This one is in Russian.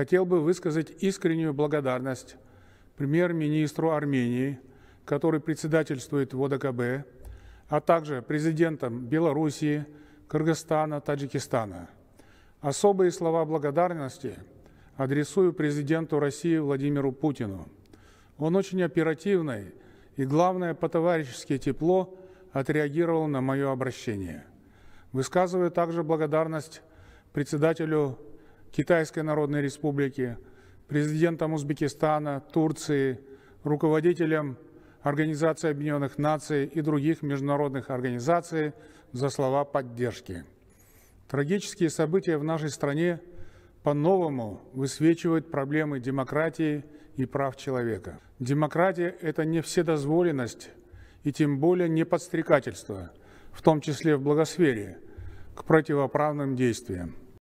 хотел бы высказать искреннюю благодарность премьер-министру Армении, который председательствует в ОДКБ, а также президентам Белоруссии, Кыргызстана, Таджикистана. Особые слова благодарности адресую президенту России Владимиру Путину. Он очень оперативный и, главное, по-товарищески тепло отреагировал на мое обращение. Высказываю также благодарность председателю Китайской Народной Республики, президентом Узбекистана, Турции, руководителем Организации Объединенных Наций и других международных организаций за слова поддержки. Трагические события в нашей стране по-новому высвечивают проблемы демократии и прав человека. Демократия – это не вседозволенность и тем более не подстрекательство, в том числе в благосфере, к противоправным действиям.